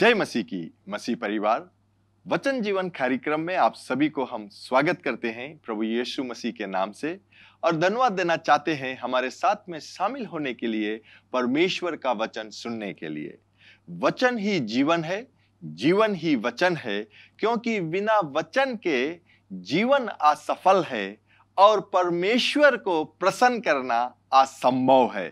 जय मसीह की मसीह परिवार वचन जीवन कार्यक्रम में आप सभी को हम स्वागत करते हैं प्रभु यीशु मसीह के नाम से और धन्यवाद देना चाहते हैं हमारे साथ में शामिल होने के लिए परमेश्वर का वचन सुनने के लिए वचन ही जीवन है जीवन ही वचन है क्योंकि बिना वचन के जीवन असफल है और परमेश्वर को प्रसन्न करना असंभव है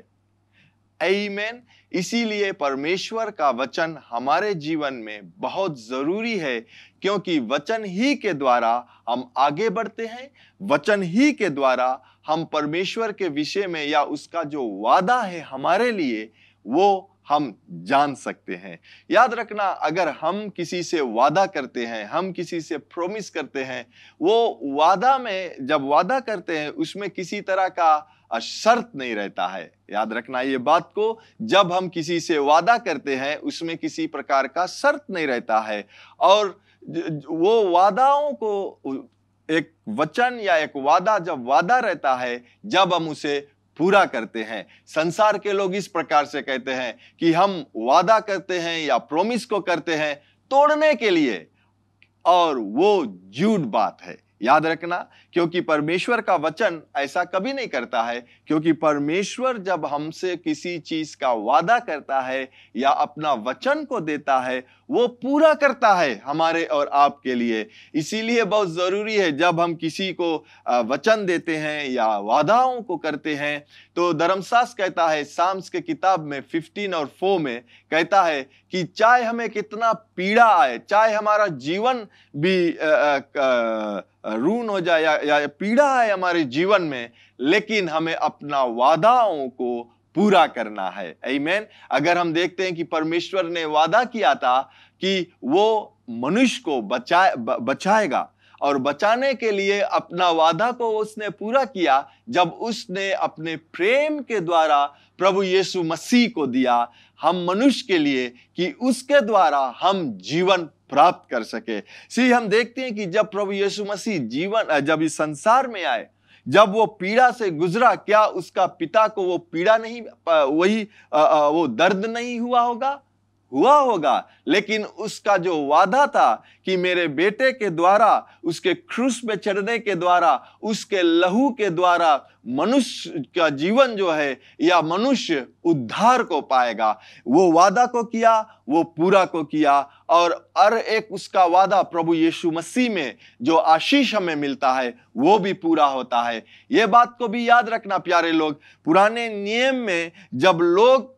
एमेन इसीलिए परमेश्वर का वचन हमारे जीवन में बहुत ज़रूरी है क्योंकि वचन ही के द्वारा हम आगे बढ़ते हैं वचन ही के द्वारा हम परमेश्वर के विषय में या उसका जो वादा है हमारे लिए वो हम जान सकते हैं याद रखना अगर हम किसी से वादा करते हैं हम किसी से प्रोमिस करते हैं वो वादा में जब वादा करते हैं उसमें किसी तरह का अशर्त नहीं रहता है याद रखना ये बात को जब हम किसी से वादा करते हैं उसमें किसी प्रकार का शर्त नहीं रहता है और वो वादाओं को एक वचन या एक वादा जब वादा रहता है जब हम उसे पूरा करते हैं संसार के लोग इस प्रकार से कहते हैं कि हम वादा करते हैं या प्रोमिस को करते हैं तोड़ने के लिए और वो झूठ बात है याद रखना क्योंकि परमेश्वर का वचन ऐसा कभी नहीं करता है क्योंकि परमेश्वर जब हमसे किसी चीज का वादा करता है या अपना वचन को देता है वो पूरा करता है हमारे और आपके लिए इसीलिए बहुत ज़रूरी है जब हम किसी को वचन देते हैं या वादाओं को करते हैं तो धर्मशास कहता है साम्स के किताब में 15 और 4 में कहता है कि चाहे हमें कितना पीड़ा आए चाहे हमारा जीवन भी आ, आ, आ, रून हो जाए या, या पीड़ा है हमारे जीवन में लेकिन हमें अपना वादाओं को पूरा करना है आमेन अगर हम देखते हैं कि परमेश्वर ने वादा किया था कि वो मनुष्य को बचाए बचाएगा और बचाने के लिए अपना वादा को उसने पूरा किया जब उसने अपने प्रेम के द्वारा प्रभु यीशु मसीह को दिया हम मनुष्य के लिए कि उसके द्वारा हम जीवन प्राप्त कर सके सी हम देखते हैं कि जब प्रभु यीशु मसीह जीवन जब इस संसार में आए जब वो पीड़ा से गुजरा क्या उसका पिता को वो पीड़ा नहीं वही वो दर्द नहीं हुआ होगा हुआ होगा लेकिन उसका जो वादा था कि मेरे बेटे के द्वारा उसके क्रूस पे चढ़ने के द्वारा उसके लहू के द्वारा मनुष्य का जीवन जो है या मनुष्य उद्धार को पाएगा वो वादा को किया वो पूरा को किया और हर एक उसका वादा प्रभु यीशु मसीह में जो आशीष हमें मिलता है वो भी पूरा होता है ये बात को भी याद रखना प्यारे लोग पुराने नियम में जब लोग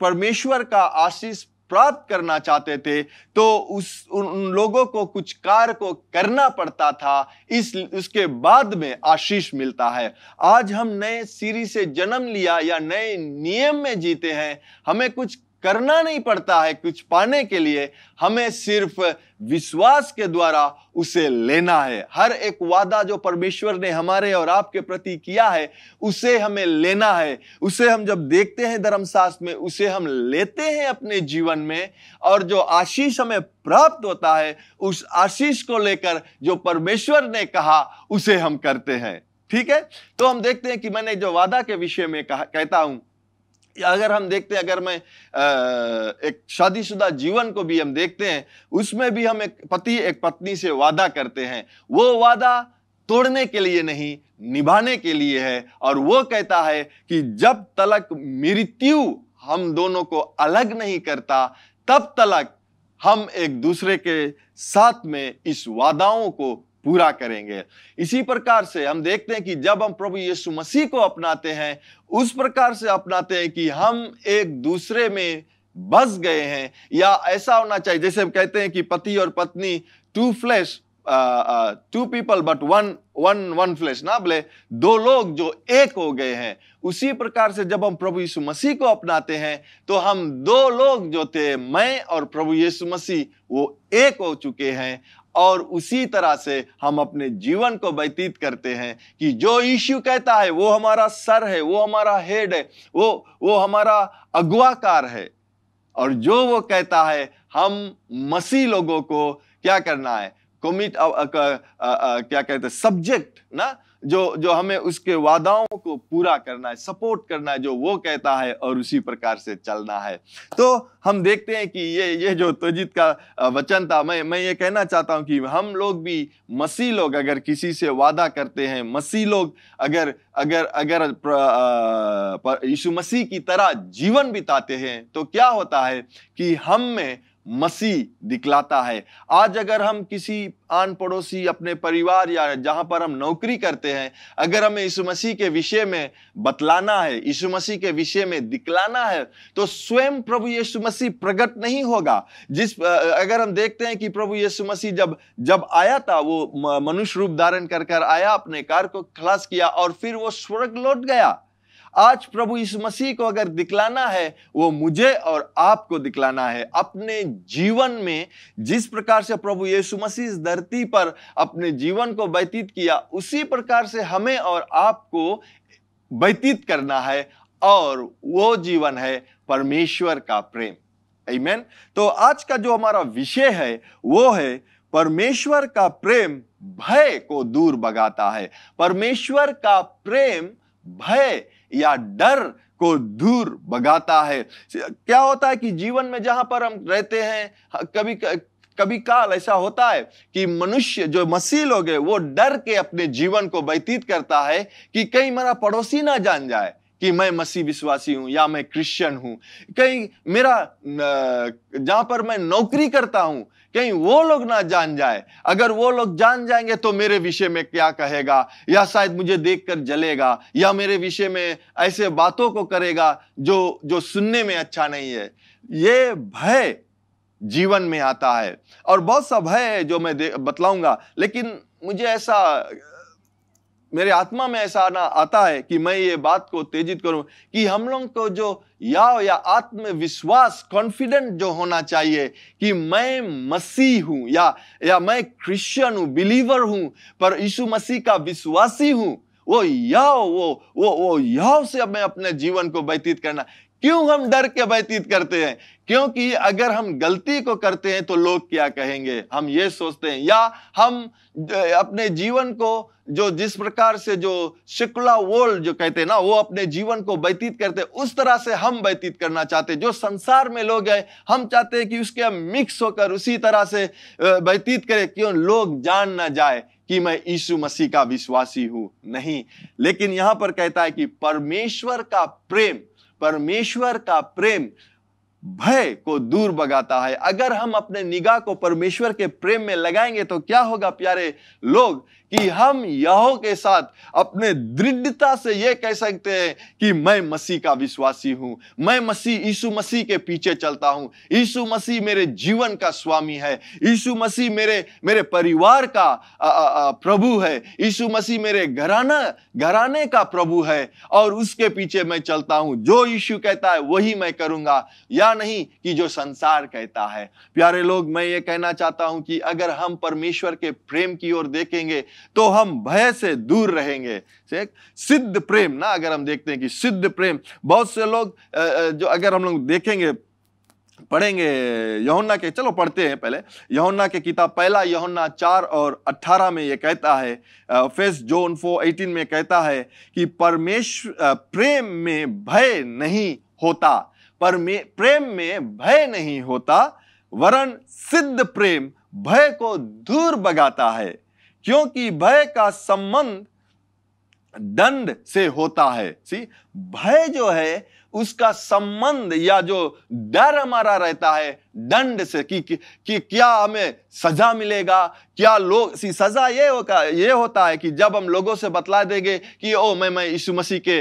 परमेश्वर का आशीष प्राप्त करना चाहते थे तो उस उन लोगों को कुछ कार्य को करना पड़ता था इस उसके बाद में आशीष मिलता है आज हम नए सीरी से जन्म लिया या नए नियम में जीते हैं हमें कुछ करना नहीं पड़ता है कुछ पाने के लिए हमें सिर्फ विश्वास के द्वारा उसे लेना है हर एक वादा जो परमेश्वर ने हमारे और आपके प्रति किया है उसे हमें लेना है उसे हम जब देखते हैं धर्मशास्त्र में उसे हम लेते हैं अपने जीवन में और जो आशीष हमें प्राप्त होता है उस आशीष को लेकर जो परमेश्वर ने कहा उसे हम करते हैं ठीक है तो हम देखते हैं कि मैंने जो वादा के विषय में कहा कहता हूं अगर हम देखते हैं अगर मैं एक शादीशुदा जीवन को भी हम देखते हैं उसमें भी हम एक पति एक पत्नी से वादा करते हैं वो वादा तोड़ने के लिए नहीं निभाने के लिए है और वो कहता है कि जब तलक मृत्यु हम दोनों को अलग नहीं करता तब तलक हम एक दूसरे के साथ में इस वादाओं को पूरा करेंगे इसी प्रकार से हम देखते हैं कि जब हम प्रभु यीशु मसीह को अपनाते हैं उस प्रकार से अपनाते हैं कि हम एक दूसरे में बस गए हैं या ऐसा होना चाहिए जैसे हम कहते हैं कि पति और पत्नी two flash two people but one one one flash ना बोले दो लोग जो एक हो गए हैं उसी प्रकार से जब हम प्रभु यीशु मसीह को अपनाते हैं तो हम दो लोग जो थे मैं और प्रभु यीशु मसीह वो एक हो चुके हैं और उसी तरह से हम अपने जीवन को व्यतीत करते हैं कि जो यीशु कहता है वो हमारा सर है वो हमारा हेड है वो वो हमारा अगुआकार है और जो वो कहता है हम मसीह लोगों को क्या करना है कमिट क्या कहते हैं सब्जेक्ट ना जो जो हमें उसके वादाओं को पूरा करना है सपोर्ट करना है जो वो कहता है और उसी प्रकार से चलना है तो हम देखते हैं कि ये ये जो तोजित का वचन था मैं मैं ये कहना चाहता हूँ कि हम लोग भी मसीह लोग अगर किसी से वादा करते हैं मसीह लोग अगर अगर अगर यीशु मसीह की तरह जीवन बिताते हैं तो क्या होता है कि हम में मसीह दिखलाता है आज अगर हम किसी आन पड़ोसी अपने परिवार या जहां पर हम नौकरी करते हैं अगर हमें यीशु मसीह के विषय में बतलाना है यीशु मसीह के विषय में दिखलाना है तो स्वयं प्रभु यीशु मसीह प्रकट नहीं होगा जिस अगर हम देखते हैं कि प्रभु यीशु मसीह जब जब आया था वो मनुष्य रूप धारण कर कर आया अपने कार को खलास किया और फिर वो स्वर्ग लौट गया आज प्रभु इस मसीह को अगर दिखलाना है वो मुझे और आपको दिखलाना है अपने जीवन में जिस प्रकार से प्रभु यीशु मसीह इस धरती पर अपने जीवन को व्यतीत किया उसी प्रकार से हमें और आपको व्यतीत करना है और वो जीवन है परमेश्वर का प्रेम Amen? तो आज का जो हमारा विषय है वो है परमेश्वर का प्रेम भय को दूर भगाता है परमेश्वर का प्रेम भय या डर को दूर भगाता है क्या होता है कि जीवन में जहां पर हम रहते हैं कभी कभी काल ऐसा होता है कि मनुष्य जो मसीह लोग वो डर के अपने जीवन को व्यतीत करता है कि कहीं मेरा पड़ोसी ना जान जाए कि मैं मसीह विश्वासी हूं या मैं क्रिश्चियन हूं कहीं मेरा जहां पर मैं नौकरी करता हूं कहीं वो लोग ना जान जाए अगर वो लोग जान जाएंगे तो मेरे विषय में क्या कहेगा या शायद मुझे देखकर जलेगा या मेरे विषय में ऐसे बातों को करेगा जो जो सुनने में अच्छा नहीं है ये भय जीवन में आता है और बहुत सा भय है जो मैं बतलाऊंगा लेकिन मुझे ऐसा मेरे आत्मा में ऐसा आना आता है कि मैं ये बात को तेजित करूं कि हम लोग को जो या या आत्मविश्वास कॉन्फिडेंट जो होना चाहिए कि मैं मसीह हूं या या मैं क्रिश्चियन हूं बिलीवर हूं पर यीशु मसीह का विश्वासी हूं वो यह वो वो वो यह से मैं अपने जीवन को व्यतीत करना क्यों हम डर के व्यतीत करते हैं क्योंकि अगर हम गलती को करते हैं तो लोग क्या कहेंगे हम ये सोचते हैं या हम अपने जीवन को जो जिस प्रकार से जो शिकला वर्ल्ड जो कहते हैं ना वो अपने जीवन को व्यतीत करते हैं उस तरह से हम व्यतीत करना चाहते हैं जो संसार में लोग हैं हम चाहते हैं कि उसके हम मिक्स होकर उसी तरह से व्यतीत करें क्यों लोग जान ना जाए कि मैं यीशु मसीह का विश्वासी हूं नहीं लेकिन यहां पर कहता है कि परमेश्वर का प्रेम परमेश्वर का प्रेम भय को दूर बगाता है अगर हम अपने निगाह को परमेश्वर के प्रेम में लगाएंगे तो क्या होगा प्यारे लोग कि हम यहो के साथ अपने दृढ़ता से यह कह सकते हैं कि मैं मसीह का विश्वासी हूं मैं मसीह यीशु मसीह के पीछे चलता हूं यीशु मसीह मेरे जीवन का स्वामी है यीशु मसीह मेरे मेरे परिवार का आ, आ, आ, प्रभु है यीशु मसीह मेरे घराना घराने का प्रभु है और उसके पीछे मैं चलता हूं जो यीशु कहता है वही मैं करूंगा या नहीं कि जो संसार कहता है प्यारे लोग मैं ये कहना चाहता हूं कि अगर हम परमेश्वर के प्रेम की ओर देखेंगे तो हम भय से दूर रहेंगे सिद्ध प्रेम ना अगर हम देखते हैं कि सिद्ध प्रेम बहुत से लोग जो अगर हम लोग देखेंगे पढ़ेंगे यहुन्ना के चलो पढ़ते हैं पहले यहुन्ना के किताब पहला यहुन्ना चार और अट्ठारह में ये कहता है फेस जोन फोर एटीन में कहता है कि परमेश्वर प्रेम में भय नहीं होता पर प्रेम में भय नहीं होता वरन सिद्ध प्रेम भय को दूर बगाता है क्योंकि भय का संबंध दंड से होता है सी भय जो है उसका संबंध या जो डर हमारा रहता है दंड से कि, कि, कि क्या हमें सजा मिलेगा क्या लोग सी सजा ये होता ये होता है कि जब हम लोगों से बतला देंगे कि ओ मैं मैं यीशु मसीह के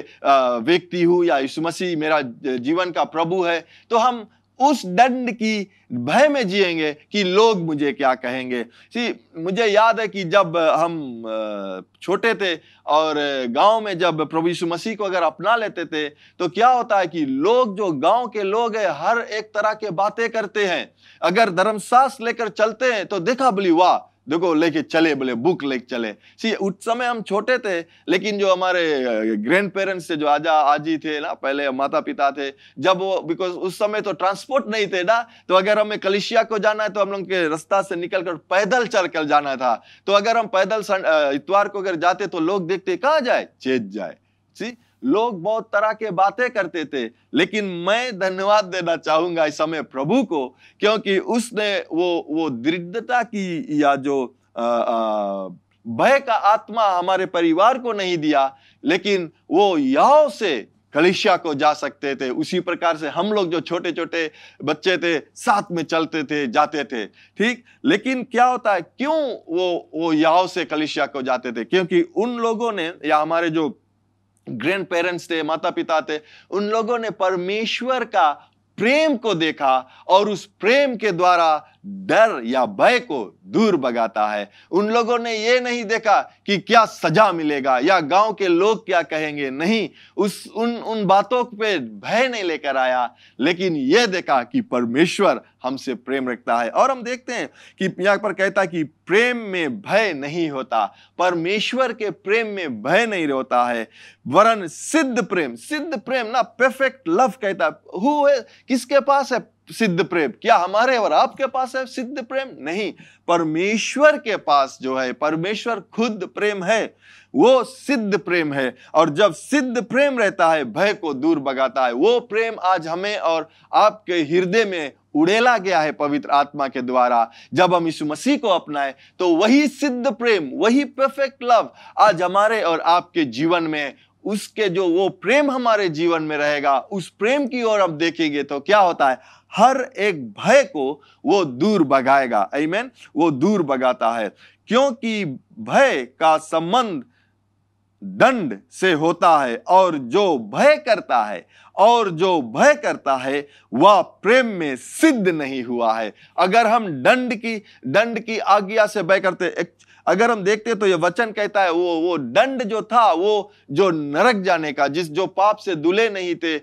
व्यक्ति हूँ या यीशु मसीह मेरा जीवन का प्रभु है तो हम उस दंड की भय में जिएंगे कि लोग मुझे क्या कहेंगे सी मुझे याद है कि जब हम छोटे थे और गांव में जब प्रभु यीशु मसीह को अगर अपना लेते थे तो क्या होता है कि लोग जो गांव के लोग हैं हर एक तरह के बातें करते हैं अगर धर्मशास्त्र लेकर चलते हैं तो देखा बोली वाह देखो लेके चले बोले बुक लेके चले सी उस समय हम छोटे थे लेकिन जो हमारे ग्रैंड पेरेंट्स थे जो आजा आजी थे ना पहले माता पिता थे जब वो बिकॉज उस समय तो ट्रांसपोर्ट नहीं थे ना तो अगर हमें कलिशिया को जाना है तो हम लोग के रास्ता से निकल कर पैदल चल कर जाना था तो अगर हम पैदल इतवार को अगर जाते तो लोग देखते कहाँ जाए चेत जाए सी लोग बहुत तरह के बातें करते थे लेकिन मैं धन्यवाद देना चाहूंगा इस समय प्रभु को क्योंकि उसने वो वो दृढ़ता की या जो भय का आत्मा हमारे परिवार को नहीं दिया लेकिन वो यहो से कलिशिया को जा सकते थे उसी प्रकार से हम लोग जो छोटे छोटे बच्चे थे साथ में चलते थे जाते थे ठीक लेकिन क्या होता है क्यों वो वो याओ से कलिशिया को जाते थे क्योंकि उन लोगों ने या हमारे जो ग्रैंड पेरेंट्स थे माता पिता थे उन लोगों ने परमेश्वर का प्रेम को देखा और उस प्रेम के द्वारा डर या भय को दूर भगाता है उन लोगों ने यह नहीं देखा कि क्या सजा मिलेगा या गांव के लोग क्या कहेंगे नहीं उस उन उन बातों पे भय नहीं लेकर आया लेकिन यह देखा कि परमेश्वर हमसे प्रेम रखता है और हम देखते हैं कि यहाँ पर कहता कि प्रेम में भय नहीं होता परमेश्वर के प्रेम में भय नहीं होता है वरन सिद्ध प्रेम सिद्ध प्रेम ना परफेक्ट लव कहता हु किसके पास है सिद्ध प्रेम क्या हमारे और आपके पास है सिद्ध प्रेम नहीं परमेश्वर के पास जो है परमेश्वर खुद प्रेम है वो सिद्ध प्रेम है और जब सिद्ध प्रेम रहता है भय को दूर भगाता है वो प्रेम आज हमें और आपके हृदय में उड़ेला गया है पवित्र आत्मा के द्वारा जब हम इस मसीह को अपनाए तो वही सिद्ध प्रेम वही परफेक्ट लव आज हमारे और आपके जीवन में उसके जो वो प्रेम हमारे जीवन में रहेगा उस प्रेम की ओर अब देखेंगे तो क्या होता है हर एक भय को वो दूर भगाएगा मीन वो दूर भगाता है क्योंकि भय का संबंध दंड से होता है और जो भय करता है और जो भय करता है वह प्रेम में सिद्ध नहीं हुआ है अगर हम दंड की दंड की आज्ञा से भय करते एक अगर हम देखते हैं तो ये वचन कहता है वो वो दंड जो था वो जो नरक जाने का जिस जो पाप से दुले नहीं थे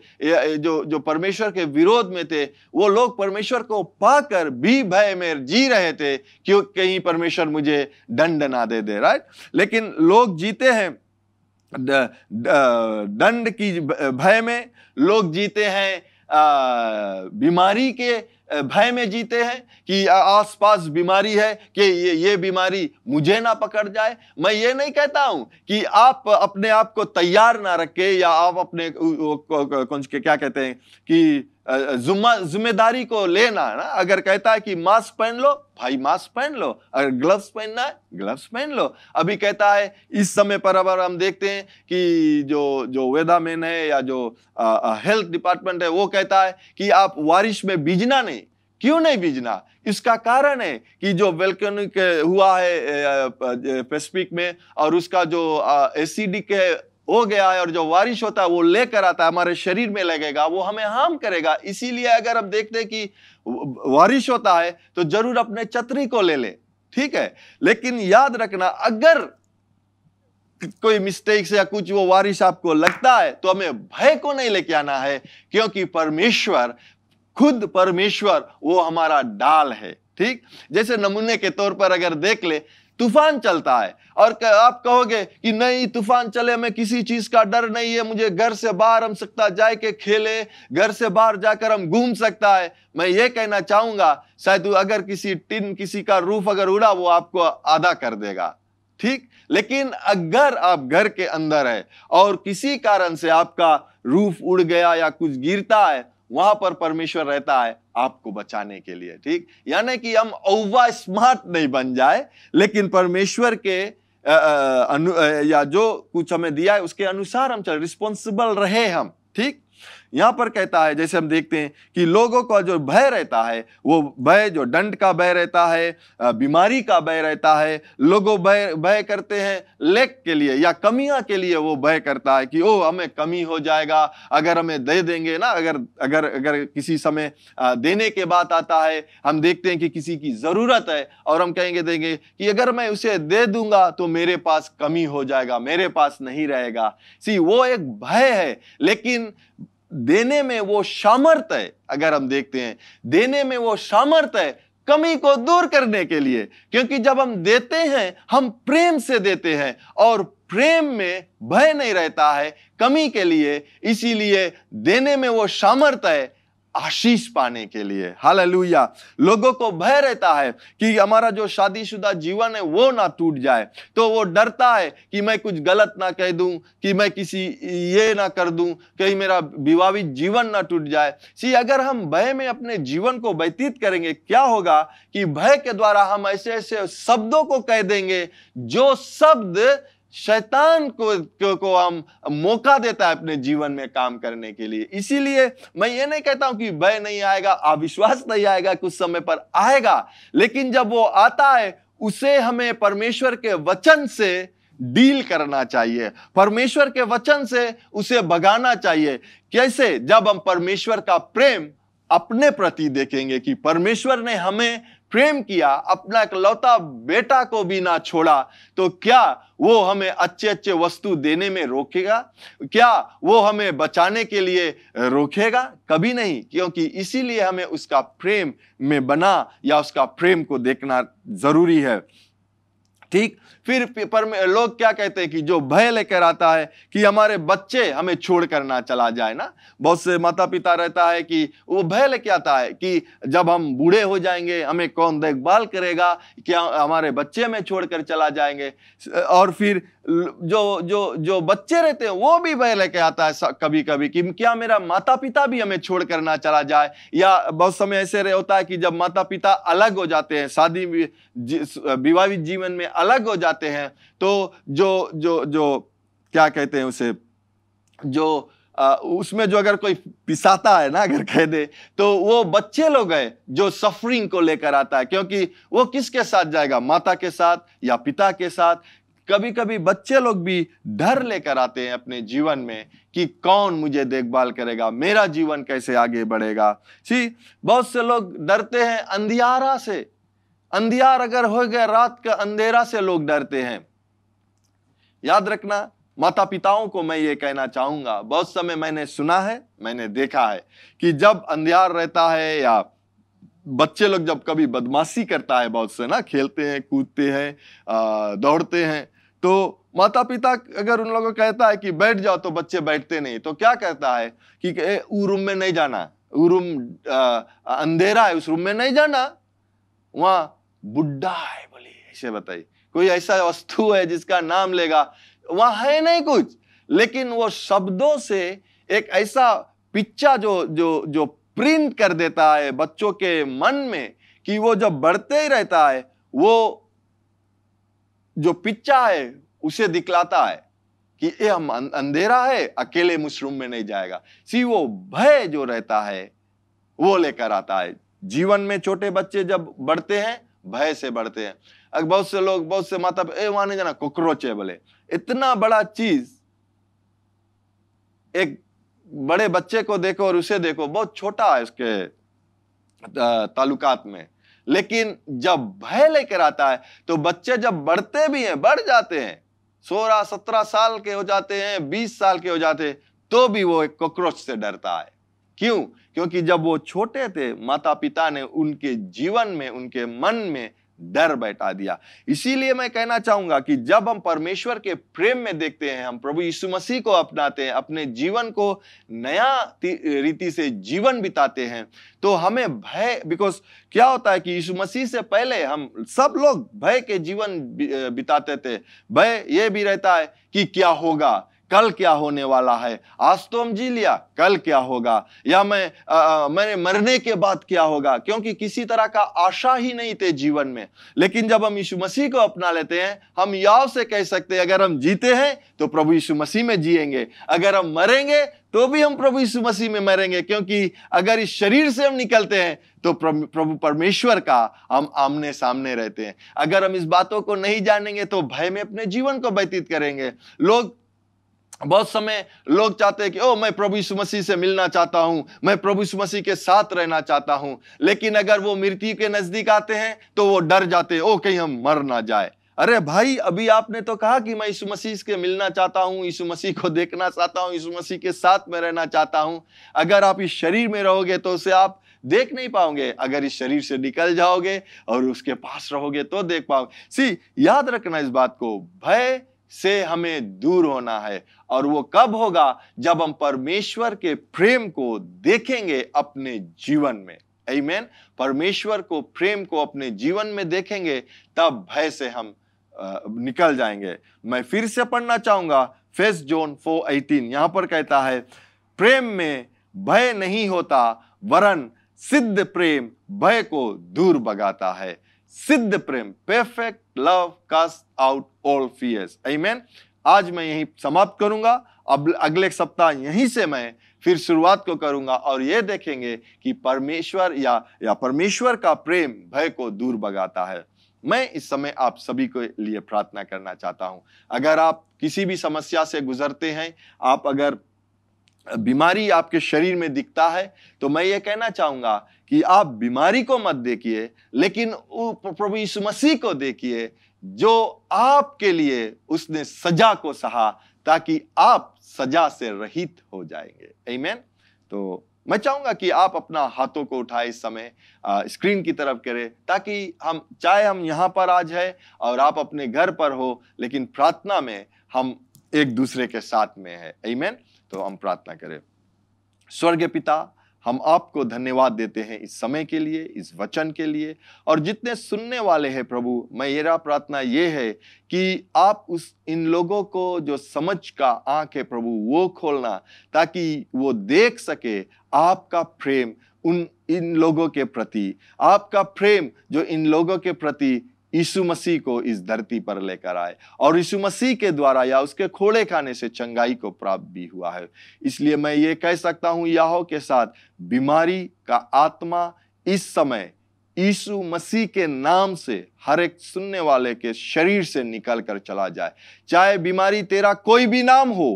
जो जो परमेश्वर के विरोध में थे वो लोग परमेश्वर को पाकर भी भय में जी रहे थे क्यों कहीं परमेश्वर मुझे दंड ना दे दे राइट लेकिन लोग जीते हैं दंड की भय में लोग जीते हैं बीमारी के भय में जीते हैं कि आसपास बीमारी है कि ये ये बीमारी मुझे ना पकड़ जाए मैं ये नहीं कहता हूं कि आप अपने आप को तैयार ना रखे या आप अपने क्या कहते हैं कि जुम्मा जिम्मेदारी को लेना ना अगर कहता है कि मास्क पहन लो भाई मास्क पहन लो अगर ग्लव्स पहनना है ग्लव्स पहन लो अभी कहता है इस समय पर अब हम देखते हैं कि जो जो मैन है या जो आ, आ, हेल्थ डिपार्टमेंट है वो कहता है कि आप बारिश में भीजना नहीं क्यों नहीं बीजना इसका कारण है कि जो वेल्कनिक हुआ है पेसिफिक में और उसका जो एसिडिक है हो गया है और जो बारिश होता है वो लेकर आता है हमारे शरीर में लगेगा वो हमें हार्म करेगा इसीलिए अगर हम देखते हैं कि बारिश होता है तो जरूर अपने छतरी को ले ले ठीक है लेकिन याद रखना अगर कोई मिस्टेक्स या कुछ वो वारिश आपको लगता है तो हमें भय को नहीं लेके आना है क्योंकि परमेश्वर खुद परमेश्वर वो हमारा डाल है ठीक जैसे नमूने के तौर पर अगर देख ले तूफान चलता है और आप कहोगे कि नहीं तूफान चले हमें किसी चीज का डर नहीं है मुझे घर से बाहर हम सकता जाए के खेले घर से बाहर जाकर हम घूम सकता है मैं ये कहना चाहूंगा शायद अगर किसी टिन किसी का रूफ अगर उड़ा वो आपको आधा कर देगा ठीक लेकिन अगर आप घर के अंदर है और किसी कारण से आपका रूफ उड़ गया या कुछ गिरता है वहां पर परमेश्वर रहता है आपको बचाने के लिए ठीक यानी कि हम अव्वा स्मार्ट नहीं बन जाए लेकिन परमेश्वर के आ, अनु, आ, या जो कुछ हमें दिया है उसके अनुसार हम चल रिस्पॉन्सिबल रहे हम ठीक यहाँ पर कहता है जैसे हम देखते हैं कि लोगों का जो भय रहता है वो भय जो दंड का भय रहता है बीमारी का भय रहता है लोगों भय भय करते हैं लेक के लिए या कमियाँ के लिए वो भय करता है कि ओ हमें कमी हो जाएगा अगर हमें दे देंगे ना अगर अगर अगर किसी समय देने के बात आता है हम देखते हैं कि किसी की ज़रूरत है और हम कहेंगे देंगे कि अगर मैं उसे दे दूंगा तो मेरे पास कमी हो जाएगा मेरे पास नहीं रहेगा सी वो एक भय है लेकिन देने में वो सामर्थ है अगर हम देखते हैं देने में वो सामर्थ है कमी को दूर करने के लिए क्योंकि जब हम देते हैं हम प्रेम से देते हैं और प्रेम में भय नहीं रहता है कमी के लिए इसीलिए देने में वो सामर्थ है आशीष पाने के लिए हाल लोगों को भय रहता है कि हमारा जो शादीशुदा जीवन है वो ना टूट जाए तो वो डरता है कि मैं कुछ गलत ना कह दूं कि मैं किसी ये ना कर दूं कहीं मेरा विवाहित जीवन ना टूट जाए सी अगर हम भय में अपने जीवन को व्यतीत करेंगे क्या होगा कि भय के द्वारा हम ऐसे ऐसे शब्दों को कह देंगे जो शब्द शैतान को को, को हम मौका देता है अपने जीवन में काम करने के लिए इसीलिए मैं ये नहीं कहता हूं कि भय नहीं आएगा अविश्वास नहीं आएगा कुछ समय पर आएगा लेकिन जब वो आता है उसे हमें परमेश्वर के वचन से डील करना चाहिए परमेश्वर के वचन से उसे भगाना चाहिए कैसे जब हम परमेश्वर का प्रेम अपने प्रति देखेंगे कि परमेश्वर ने हमें प्रेम किया अपना इकलौता बेटा को भी ना छोड़ा तो क्या वो हमें अच्छे अच्छे वस्तु देने में रोकेगा क्या वो हमें बचाने के लिए रोकेगा कभी नहीं क्योंकि इसीलिए हमें उसका प्रेम में बना या उसका प्रेम को देखना जरूरी है ठीक फिर पर लोग क्या कहते हैं कि जो भय लेकर आता है कि हमारे बच्चे हमें छोड़ कर ना चला जाए ना बहुत से माता पिता रहता है कि वो भय लेके आता है कि जब हम बूढ़े हो जाएंगे हमें कौन देखभाल करेगा क्या हमारे बच्चे हमें छोड़कर चला जाएंगे और फिर जो जो जो बच्चे रहते हैं वो भी भय लेके आता है कभी कभी कि क्या मेरा माता पिता भी हमें छोड़ कर ना चला जाए या बहुत समय ऐसे होता है कि जब माता पिता अलग हो जाते हैं शादी विवाहित जीवन में अलग हो जाते जाते हैं तो जो जो जो क्या कहते हैं उसे जो आ, उसमें जो अगर कोई पिसाता है ना अगर कह दे तो वो बच्चे लोग हैं जो सफरिंग को लेकर आता है क्योंकि वो किसके साथ जाएगा माता के साथ या पिता के साथ कभी कभी बच्चे लोग भी डर लेकर आते हैं अपने जीवन में कि कौन मुझे देखभाल करेगा मेरा जीवन कैसे आगे बढ़ेगा सी बहुत से लोग डरते हैं अंधियारा से अंधियार अगर हो गया रात का अंधेरा से लोग डरते हैं याद रखना माता पिताओं को मैं ये कहना चाहूंगा बहुत समय मैंने सुना है मैंने देखा है कि जब अंधियार रहता है या बच्चे लोग जब कभी बदमाशी करता है बहुत से ना खेलते हैं कूदते हैं दौड़ते हैं तो माता पिता अगर उन लोगों को कहता है कि बैठ जाओ तो बच्चे बैठते नहीं तो क्या कहता है कि ऊ रूम में नहीं जाना वो रूम अंधेरा है उस रूम में नहीं जाना वहां बुढ़ा है बोले ऐसे बताइए कोई ऐसा वस्तु है जिसका नाम लेगा वहां है नहीं कुछ लेकिन वो शब्दों से एक ऐसा पिक्चर जो जो जो प्रिंट कर देता है बच्चों के मन में कि वो जब बढ़ते ही रहता है वो जो पिक्चर है उसे दिखलाता है कि ये हम अं-, अंधेरा है अकेले मुशरूम में नहीं जाएगा सी वो भय जो रहता है वो लेकर आता है जीवन में छोटे बच्चे जब बढ़ते हैं भय से बढ़ते हैं अगर बहुत से लोग बहुत से माता ए वहां नहीं जाना कॉकरोच है बोले इतना बड़ा चीज एक बड़े बच्चे को देखो और उसे देखो बहुत छोटा है उसके तालुकात में लेकिन जब भय लेकर आता है तो बच्चे जब बढ़ते भी हैं बढ़ जाते हैं सोलह सत्रह साल के हो जाते हैं बीस साल के हो जाते हैं तो भी वो एक कॉकरोच से डरता है क्यों क्योंकि जब वो छोटे थे माता पिता ने उनके जीवन में उनके मन में डर बैठा दिया इसीलिए मैं कहना चाहूंगा कि जब हम परमेश्वर के प्रेम में देखते हैं हम प्रभु यीशु मसीह को अपनाते हैं अपने जीवन को नया रीति से जीवन बिताते हैं तो हमें भय बिकॉज क्या होता है कि यीशु मसीह से पहले हम सब लोग भय के जीवन बिताते थे भय ये भी रहता है कि क्या होगा कल क्या होने वाला है आज तो हम जी लिया कल क्या होगा या मैं आ, मैंने मरने के बाद क्या होगा क्योंकि किसी तरह का आशा ही नहीं थे जीवन में लेकिन जब हम यीशु मसीह को अपना लेते हैं हम याव से कह सकते हैं अगर हम जीते हैं तो प्रभु यीशु मसीह में जिएंगे अगर हम मरेंगे तो भी हम प्रभु यीशु मसीह में मरेंगे क्योंकि अगर इस शरीर से हम निकलते हैं तो प्रभु परमेश्वर का हम आमने सामने रहते हैं अगर हम इस बातों को नहीं जानेंगे तो भय में अपने जीवन को व्यतीत करेंगे लोग बहुत समय लोग चाहते हैं कि ओ मैं प्रभु यीशु मसीह से मिलना चाहता हूँ मैं प्रभु यीशु मसीह के साथ रहना चाहता हूँ लेकिन अगर वो मृत्यु के नज़दीक आते हैं तो वो डर जाते हैं ओ कहीं हम मर ना जाए अरे भाई अभी आपने तो कहा कि मैं यीशु मसीह के मिलना चाहता हूँ यीशु मसीह को देखना चाहता हूँ यीशु मसीह के साथ में रहना चाहता हूँ अगर आप इस शरीर में रहोगे तो उसे आप देख नहीं पाओगे अगर इस शरीर से निकल जाओगे और उसके पास रहोगे तो देख पाओगे सी याद रखना इस बात को भय से हमें दूर होना है और वो कब होगा जब हम परमेश्वर के प्रेम को देखेंगे अपने जीवन में आमेन परमेश्वर को प्रेम को अपने जीवन में देखेंगे तब भय से हम आ, निकल जाएंगे मैं फिर से पढ़ना चाहूंगा फेस जोन एटीन यहां पर कहता है प्रेम में भय नहीं होता वरन सिद्ध प्रेम भय को दूर भगाता है सिद्ध प्रेम perfect love cast out all fears आई आज मैं यही समाप्त करूंगा अब अगले सप्ताह यहीं से मैं फिर शुरुआत को करूंगा और ये देखेंगे कि परमेश्वर या या परमेश्वर का प्रेम भय को दूर भगाता है मैं इस समय आप सभी के लिए प्रार्थना करना चाहता हूं अगर आप किसी भी समस्या से गुजरते हैं आप अगर बीमारी आपके शरीर में दिखता है तो मैं ये कहना चाहूंगा कि आप बीमारी को मत देखिए लेकिन प्रभु यीशु मसीह को देखिए जो आपके लिए उसने सजा को सहा ताकि आप सजा से रहित हो जाएंगे आमेन तो मैं चाहूंगा कि आप अपना हाथों को उठाए इस समय आ, स्क्रीन की तरफ करें ताकि हम चाहे हम यहाँ पर आज है और आप अपने घर पर हो लेकिन प्रार्थना में हम एक दूसरे के साथ में है आमेन तो हम प्रार्थना करें स्वर्ग पिता हम आपको धन्यवाद देते हैं इस समय के लिए इस वचन के लिए और जितने सुनने वाले हैं प्रभु मैं मेरा प्रार्थना ये है कि आप उस इन लोगों को जो समझ का आंख है प्रभु वो खोलना ताकि वो देख सके आपका प्रेम उन इन लोगों के प्रति आपका प्रेम जो इन लोगों के प्रति यीशु मसीह को इस धरती पर लेकर आए और यीशु मसीह के द्वारा या उसके खोड़े खाने से चंगाई को प्राप्त भी हुआ है इसलिए मैं ये कह सकता हूँ याहो के साथ बीमारी का आत्मा इस समय यीशु मसीह के नाम से हर एक सुनने वाले के शरीर से निकल कर चला जाए चाहे बीमारी तेरा कोई भी नाम हो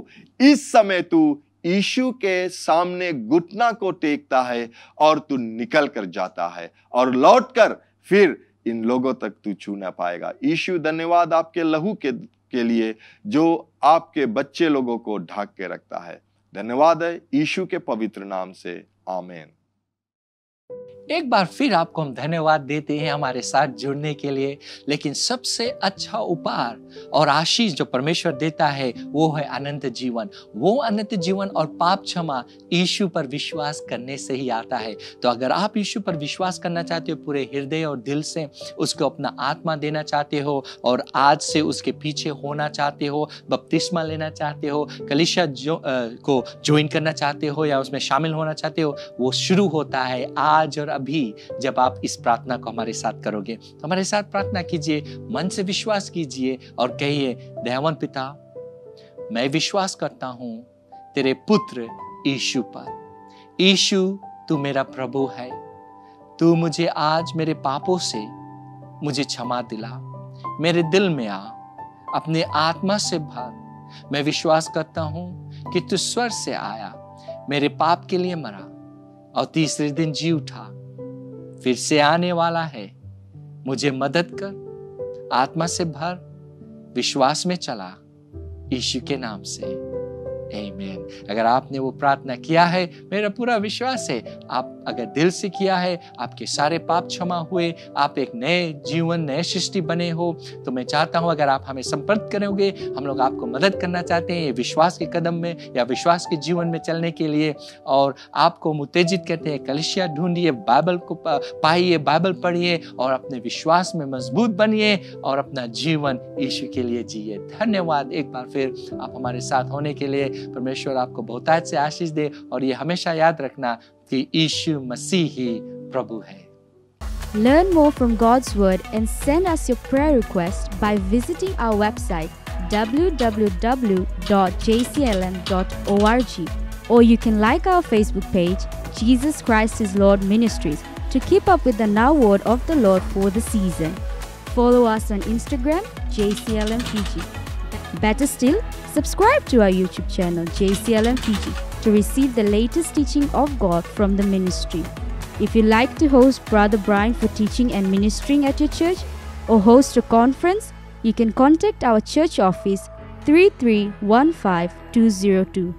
इस समय तू यीशु के सामने घुटना को टेकता है और तू निकल कर जाता है और लौट कर फिर इन लोगों तक तू छू ना पाएगा यीशु धन्यवाद आपके लहू के के लिए जो आपके बच्चे लोगों को ढाक के रखता है धन्यवाद है यीशु के पवित्र नाम से आमेन एक बार फिर आपको हम धन्यवाद देते हैं हमारे साथ जुड़ने के लिए लेकिन सबसे अच्छा उपहार और आशीष जो परमेश्वर देता है वो है अनंत जीवन वो अनंत जीवन और पाप क्षमा यीशु पर विश्वास करने से ही आता है तो अगर आप यीशु पर विश्वास करना चाहते हो पूरे हृदय और दिल से उसको अपना आत्मा देना चाहते हो और आज से उसके पीछे होना चाहते हो बपतिस्मा लेना चाहते हो कलिशा जो, आ, को ज्वाइन करना चाहते हो या उसमें शामिल होना चाहते हो वो शुरू होता है आज और अभी जब आप इस प्रार्थना को हमारे साथ करोगे तो हमारे साथ प्रार्थना कीजिए मन से विश्वास कीजिए और कहिए दयावन पिता मैं विश्वास करता हूं तेरे पुत्र ईशु पर ईशु तू मेरा प्रभु है तू मुझे आज मेरे पापों से मुझे क्षमा दिला मेरे दिल में आ अपने आत्मा से भर मैं विश्वास करता हूं कि तू स्वर से आया मेरे पाप के लिए मरा और तीसरे दिन जी उठा फिर से आने वाला है मुझे मदद कर आत्मा से भर विश्वास में चला ईशु के नाम से Amen. अगर आपने वो प्रार्थना किया है मेरा पूरा विश्वास है आप अगर दिल से किया है आपके सारे पाप क्षमा हुए आप एक नए जीवन नए सृष्टि बने हो तो मैं चाहता हूँ अगर आप हमें संपर्क करोगे हम लोग आपको मदद करना चाहते हैं ये विश्वास के कदम में या विश्वास के जीवन में चलने के लिए और आपको हम उत्तेजित करते हैं कलशिया ढूंढिए बाइबल को पाइए बाइबल पढ़िए और अपने विश्वास में मजबूत बनिए और अपना जीवन ईश्वर के लिए जिए धन्यवाद एक बार फिर आप हमारे साथ होने के लिए परमेश्वर आपको से आशीष दे और ये हमेशा याद रखना कि मसीह ही प्रभु है Learn more from God's Word and send us your prayer request by visiting our website www.jclm.org or you can like our Facebook page Jesus Christ is Lord Ministries to keep up with the now word of the Lord for the season. Follow us on Instagram, @jclm_pg. Better still, Subscribe to our YouTube channel JCLM Fiji to receive the latest teaching of God from the ministry. If you'd like to host Brother Brian for teaching and ministering at your church or host a conference, you can contact our church office three three one five two zero two.